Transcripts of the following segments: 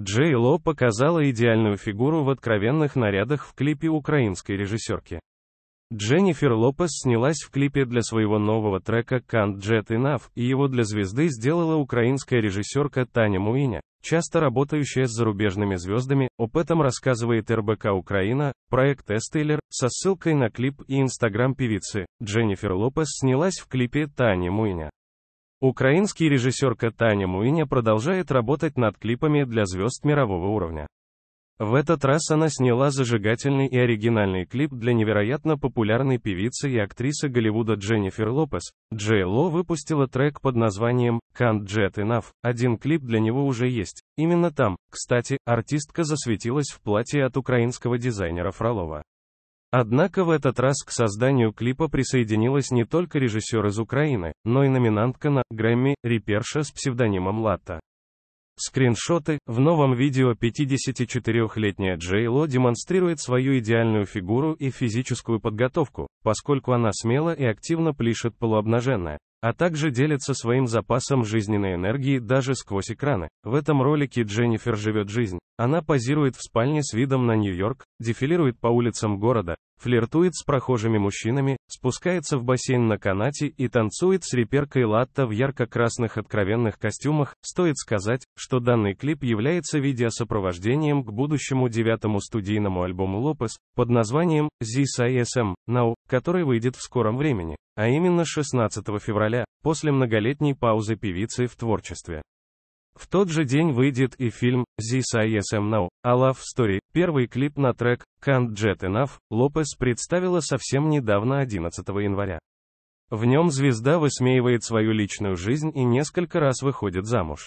Джей Ло показала идеальную фигуру в откровенных нарядах в клипе украинской режиссерки. Дженнифер Лопес снялась в клипе для своего нового трека «Can't Jet Enough», и его для звезды сделала украинская режиссерка Таня Муиня, часто работающая с зарубежными звездами, об этом рассказывает РБК Украина, проект Эстейлер, со ссылкой на клип и инстаграм певицы. Дженнифер Лопес снялась в клипе Тани Муиня. Украинский режиссер Таня Муиня продолжает работать над клипами для звезд мирового уровня. В этот раз она сняла зажигательный и оригинальный клип для невероятно популярной певицы и актрисы Голливуда Дженнифер Лопес. Джей Ло выпустила трек под названием «Can't Jet Enough». Один клип для него уже есть. Именно там, кстати, артистка засветилась в платье от украинского дизайнера Фролова. Однако в этот раз к созданию клипа присоединилась не только режиссер из Украины, но и номинантка на Грэмми, Риперша с псевдонимом Лата. Скриншоты. В новом видео 54-летняя Джей Ло демонстрирует свою идеальную фигуру и физическую подготовку, поскольку она смело и активно плишет полуобнаженная а также делится своим запасом жизненной энергии даже сквозь экраны. В этом ролике Дженнифер живет жизнь. Она позирует в спальне с видом на Нью-Йорк, дефилирует по улицам города, флиртует с прохожими мужчинами, спускается в бассейн на канате и танцует с реперкой Латта в ярко-красных откровенных костюмах, стоит сказать, что данный клип является видеосопровождением к будущему девятому студийному альбому Лопес, под названием This ISM Now, который выйдет в скором времени, а именно 16 февраля, после многолетней паузы певицы в творчестве. В тот же день выйдет и фильм «This I Am Now» «A Love Story». Первый клип на трек «Can't Jet Enough» Лопес представила совсем недавно 11 января. В нем звезда высмеивает свою личную жизнь и несколько раз выходит замуж.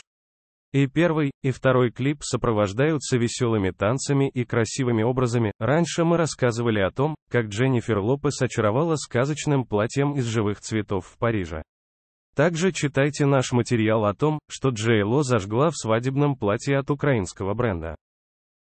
И первый, и второй клип сопровождаются веселыми танцами и красивыми образами. Раньше мы рассказывали о том, как Дженнифер Лопес очаровала сказочным платьем из живых цветов в Париже. Также читайте наш материал о том, что Джейло зажгла в свадебном платье от украинского бренда.